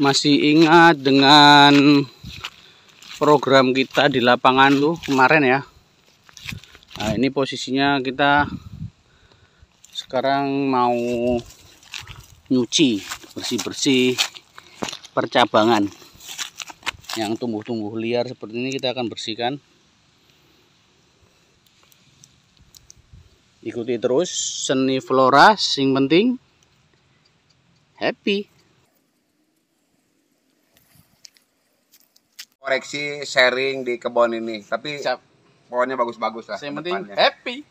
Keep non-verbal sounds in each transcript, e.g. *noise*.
masih ingat dengan program kita di lapangan tuh kemarin ya nah ini posisinya kita sekarang mau nyuci bersih-bersih percabangan yang tumbuh-tumbuh liar seperti ini kita akan bersihkan ikuti terus seni flora sing penting happy koleksi sharing di kebon ini. Tapi Siap. pohonnya bagus-bagus lah. Yang penting happy.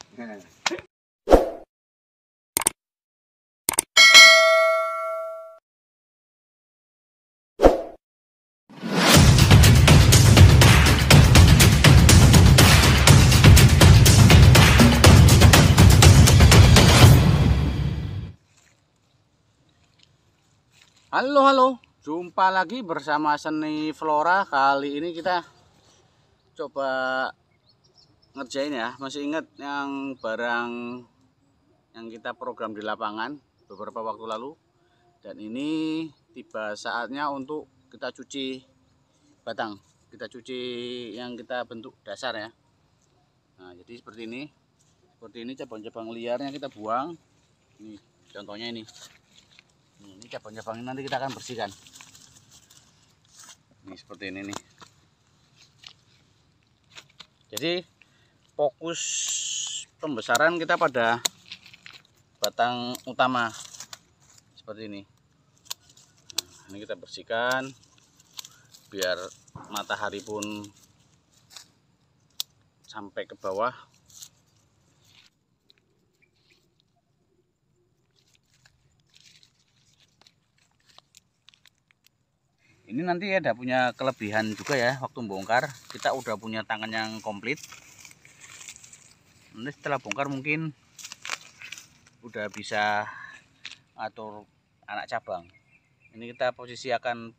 Halo, halo. Jumpa lagi bersama seni flora Kali ini kita coba ngerjain ya Masih ingat yang barang yang kita program di lapangan beberapa waktu lalu Dan ini tiba saatnya untuk kita cuci batang Kita cuci yang kita bentuk dasar ya Nah jadi seperti ini Seperti ini cabang-cabang liarnya kita buang Ini contohnya ini ini cabang-cabang ini nanti kita akan bersihkan. Ini seperti ini nih. Jadi fokus pembesaran kita pada batang utama seperti ini. Nah, ini kita bersihkan biar matahari pun sampai ke bawah ini nanti ada punya kelebihan juga ya waktu bongkar kita udah punya tangan yang komplit nanti setelah bongkar mungkin udah bisa atur anak cabang ini kita posisi akan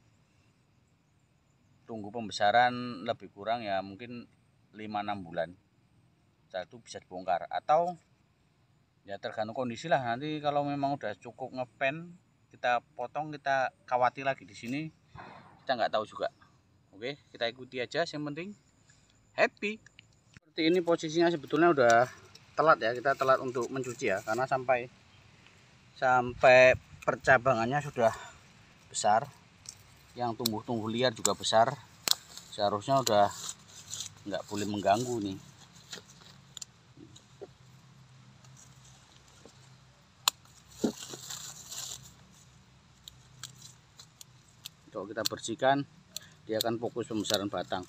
tunggu pembesaran lebih kurang ya mungkin 5-6 bulan satu bisa dibongkar atau ya tergantung kondisi lah nanti kalau memang udah cukup ngepen kita potong kita kawati lagi di sini kita nggak tahu juga oke kita ikuti aja yang penting happy seperti ini posisinya sebetulnya udah telat ya kita telat untuk mencuci ya karena sampai sampai percabangannya sudah besar yang tumbuh-tumbuh liar juga besar seharusnya udah nggak boleh mengganggu nih kalau kita bersihkan dia akan fokus pembesaran batang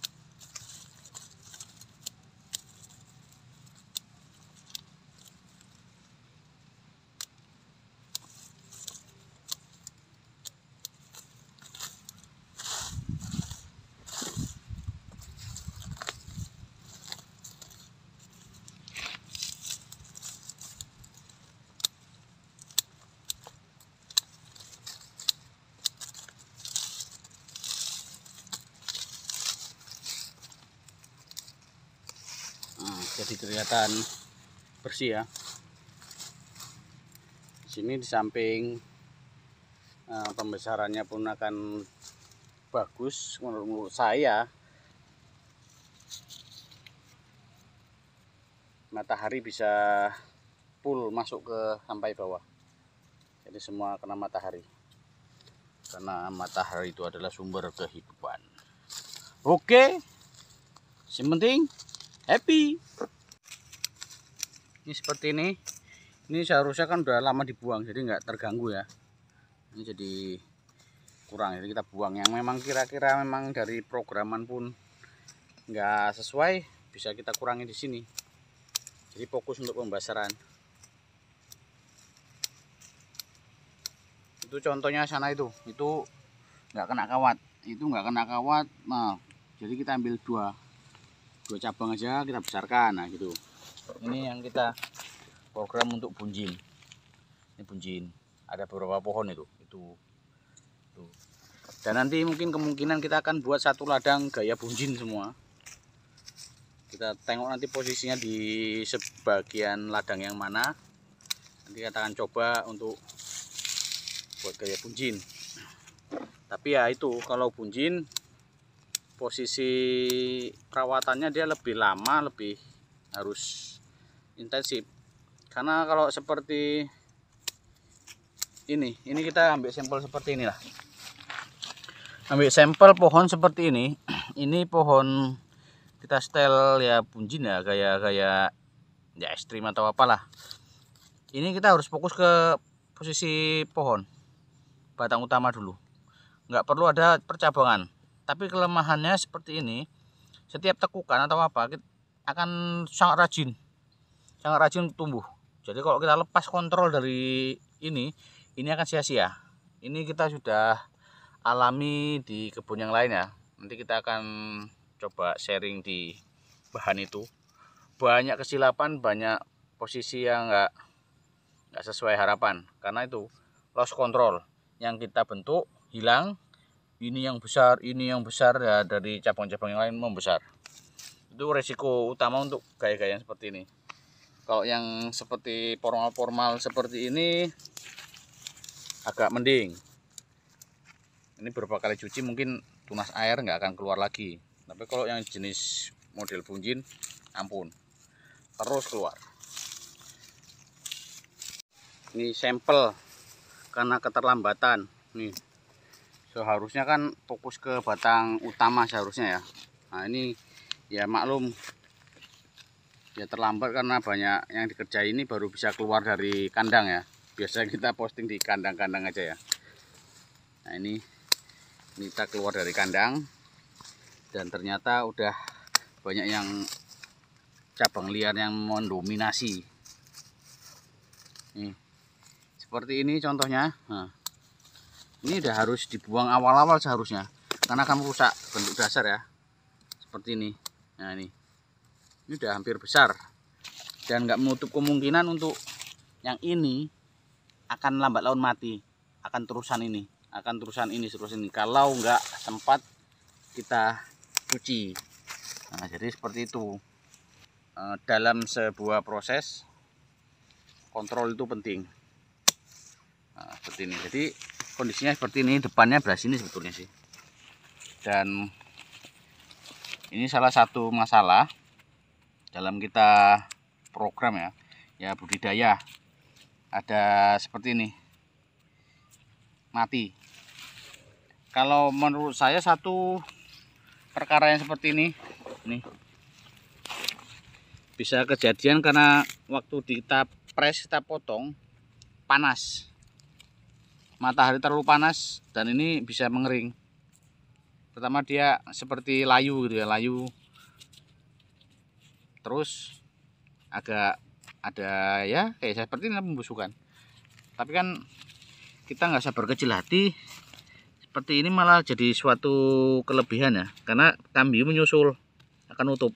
kelihatan bersih ya di sini di samping uh, pembesarannya pun akan bagus menurut, menurut saya matahari bisa full masuk ke sampai bawah jadi semua kena matahari karena matahari itu adalah sumber kehidupan oke yang penting happy ini seperti ini ini seharusnya kan udah lama dibuang jadi nggak terganggu ya ini jadi kurang jadi kita buang yang memang kira-kira memang dari programan pun nggak sesuai bisa kita kurangi di sini jadi fokus untuk pembesaran itu contohnya sana itu itu nggak kena kawat itu nggak kena kawat nah jadi kita ambil dua dua cabang aja kita besarkan nah gitu ini yang kita program untuk bunjin ini bunjin ada beberapa pohon itu itu tuh. dan nanti mungkin kemungkinan kita akan buat satu ladang gaya bunjin semua kita tengok nanti posisinya di sebagian ladang yang mana nanti kita akan coba untuk buat gaya bunjin tapi ya itu kalau bunjin posisi perawatannya dia lebih lama lebih harus intensif karena kalau seperti ini ini kita ambil sampel seperti inilah ambil sampel pohon seperti ini *clears throat* ini pohon kita setel ya punjin ya kayak kayak ya ekstrim atau apalah ini kita harus fokus ke posisi pohon batang utama dulu nggak perlu ada percabangan tapi kelemahannya seperti ini setiap tekukan atau apa akan sangat rajin sangat rajin tumbuh jadi kalau kita lepas kontrol dari ini ini akan sia-sia ini kita sudah alami di kebun yang lain ya nanti kita akan coba sharing di bahan itu banyak kesilapan banyak posisi yang enggak nggak sesuai harapan karena itu loss control yang kita bentuk hilang ini yang besar ini yang besar ya dari cabang-cabang yang lain membesar itu resiko utama untuk gaya-gaya seperti ini kalau yang seperti formal-formal seperti ini agak mending ini berapa kali cuci mungkin tunas air nggak akan keluar lagi tapi kalau yang jenis model bunjin ampun terus keluar ini sampel karena keterlambatan nih seharusnya kan fokus ke batang utama seharusnya ya nah ini ya maklum ya terlambat karena banyak yang dikerjain ini baru bisa keluar dari kandang ya biasanya kita posting di kandang-kandang aja ya nah ini, ini kita keluar dari kandang dan ternyata udah banyak yang cabang liar yang mendominasi nih seperti ini contohnya nah, ini udah harus dibuang awal-awal seharusnya karena kamu rusak bentuk dasar ya seperti ini nah ini ini udah hampir besar dan nggak menutup kemungkinan untuk yang ini akan lambat laun mati akan terusan ini akan terusan ini terus ini kalau nggak sempat kita cuci nah, jadi seperti itu eh, dalam sebuah proses kontrol itu penting nah, seperti ini jadi kondisinya seperti ini depannya beras ini sebetulnya sih dan ini salah satu masalah dalam kita program ya ya budidaya ada seperti ini mati kalau menurut saya satu perkara yang seperti ini nih bisa kejadian karena waktu kita press kita potong panas matahari terlalu panas dan ini bisa mengering pertama dia seperti layu gitu ya layu terus agak ada ya kayak seperti ini pembusukan tapi kan kita nggak sabar kecil hati seperti ini malah jadi suatu kelebihan ya karena kambium menyusul akan nutup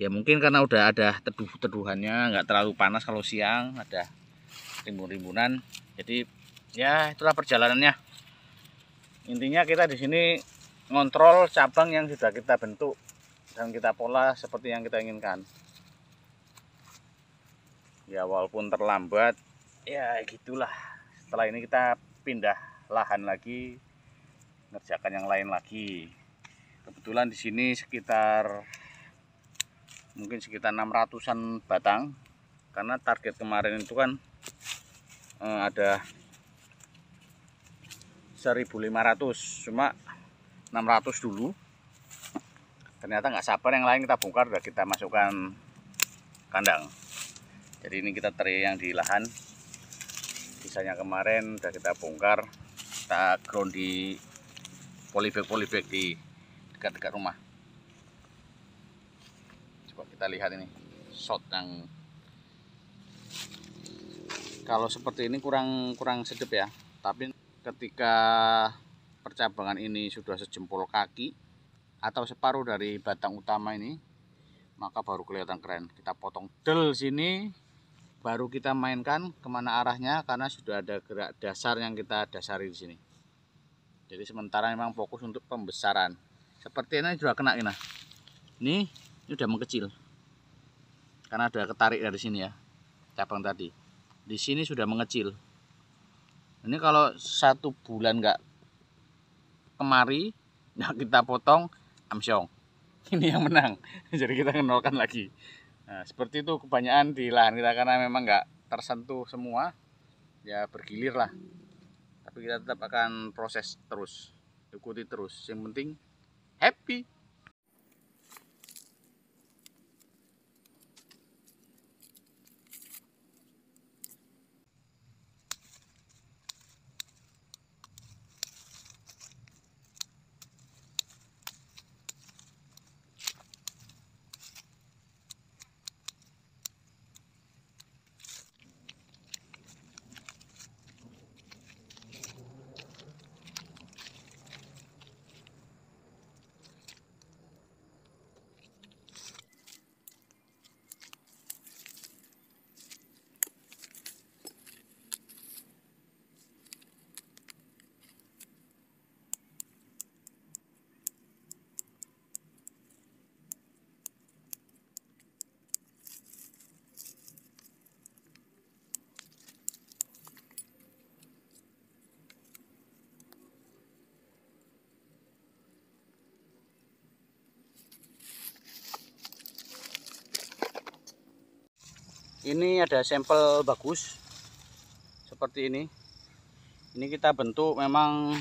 ya mungkin karena udah ada teduh teduhannya nggak terlalu panas kalau siang ada rimbun rimbunan jadi ya itulah perjalanannya intinya kita di sini ngontrol cabang yang sudah kita bentuk dan kita pola seperti yang kita inginkan ya walaupun terlambat ya gitulah setelah ini kita pindah lahan lagi ngerjakan yang lain lagi kebetulan di sini sekitar mungkin sekitar 600an batang karena target kemarin itu kan eh, ada 1500 cuma 600 dulu ternyata nggak sabar yang lain kita bongkar udah kita masukkan kandang jadi ini kita teri yang di lahan sisanya kemarin udah kita bongkar kita ground di polybag-polybag di dekat-dekat rumah coba kita lihat ini shot yang kalau seperti ini kurang kurang sedep ya tapi ketika percabangan ini sudah sejempol kaki atau separuh dari batang utama ini maka baru kelihatan keren kita potong del sini baru kita mainkan kemana arahnya karena sudah ada gerak dasar yang kita dasari di sini jadi sementara memang fokus untuk pembesaran seperti ini juga kena ini ini, sudah mengecil karena ada ketarik dari sini ya cabang tadi di sini sudah mengecil ini kalau satu bulan nggak kemari *laughs* nah kita potong Amsyong *laughs* ini yang menang *laughs* jadi kita kenalkan lagi nah, seperti itu kebanyakan di lahan kita karena memang nggak tersentuh semua ya bergilir lah tapi kita tetap akan proses terus ikuti terus yang penting happy ini ada sampel bagus seperti ini ini kita bentuk memang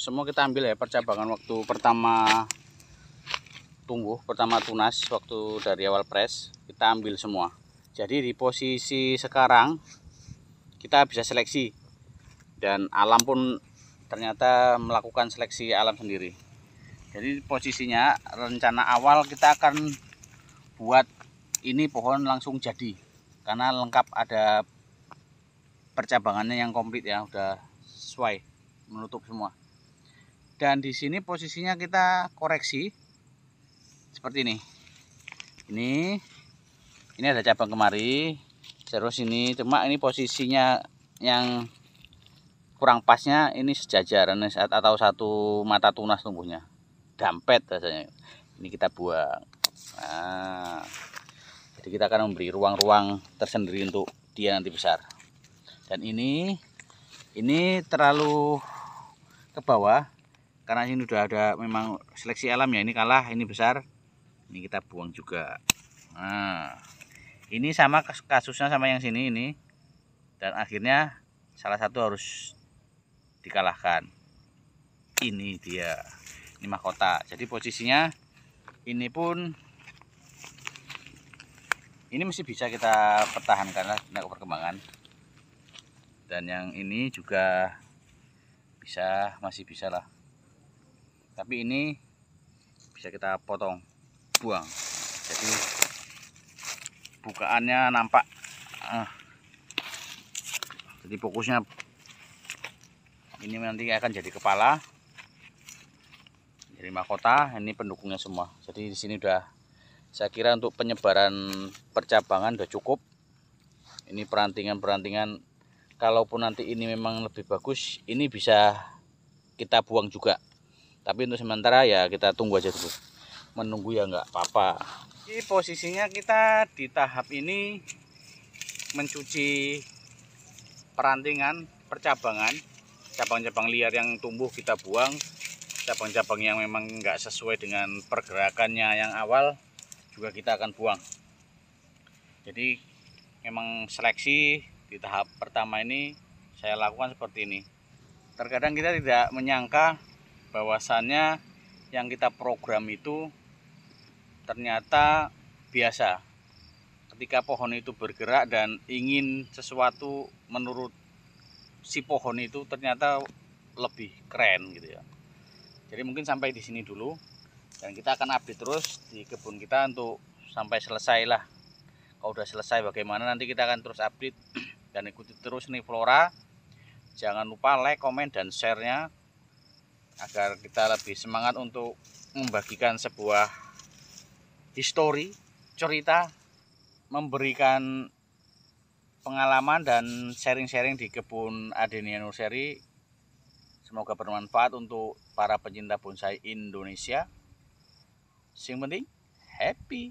semua kita ambil ya percabangan waktu pertama tumbuh pertama tunas waktu dari awal pres kita ambil semua jadi di posisi sekarang kita bisa seleksi dan alam pun ternyata melakukan seleksi alam sendiri jadi posisinya rencana awal kita akan buat ini pohon langsung jadi karena lengkap ada percabangannya yang komplit ya udah sesuai menutup semua dan di sini posisinya kita koreksi seperti ini ini ini ada cabang kemari terus ini cuma ini posisinya yang kurang pasnya ini sejajar saat atau satu mata tunas tumbuhnya dampet rasanya ini kita buang nah jadi kita akan memberi ruang-ruang tersendiri untuk dia nanti besar dan ini ini terlalu ke bawah karena ini sudah ada memang seleksi alam ya ini kalah ini besar ini kita buang juga nah ini sama kasusnya sama yang sini ini dan akhirnya salah satu harus dikalahkan ini dia ini mahkota jadi posisinya ini pun ini masih bisa kita pertahankan lah untuk perkembangan dan yang ini juga bisa masih bisa lah tapi ini bisa kita potong buang jadi bukaannya nampak eh, jadi fokusnya ini nanti akan jadi kepala jadi mahkota ini pendukungnya semua jadi di sini udah saya kira untuk penyebaran percabangan sudah cukup ini perantingan-perantingan kalaupun nanti ini memang lebih bagus ini bisa kita buang juga tapi untuk sementara ya kita tunggu aja dulu menunggu ya nggak apa-apa jadi posisinya kita di tahap ini mencuci perantingan percabangan cabang-cabang liar yang tumbuh kita buang cabang-cabang yang memang nggak sesuai dengan pergerakannya yang awal juga kita akan buang jadi memang seleksi di tahap pertama ini saya lakukan seperti ini terkadang kita tidak menyangka bahwasannya yang kita program itu ternyata biasa ketika pohon itu bergerak dan ingin sesuatu menurut si pohon itu ternyata lebih keren gitu ya. Jadi mungkin sampai di sini dulu dan kita akan update terus di kebun kita untuk sampai selesai lah kalau udah selesai bagaimana nanti kita akan terus update *clears throat* dan ikuti terus nih Flora jangan lupa like, komen, dan share-nya agar kita lebih semangat untuk membagikan sebuah histori, cerita memberikan pengalaman dan sharing-sharing di kebun Adenia Nursery Semoga bermanfaat untuk para pecinta bonsai Indonesia. Singh मदी हैप्पी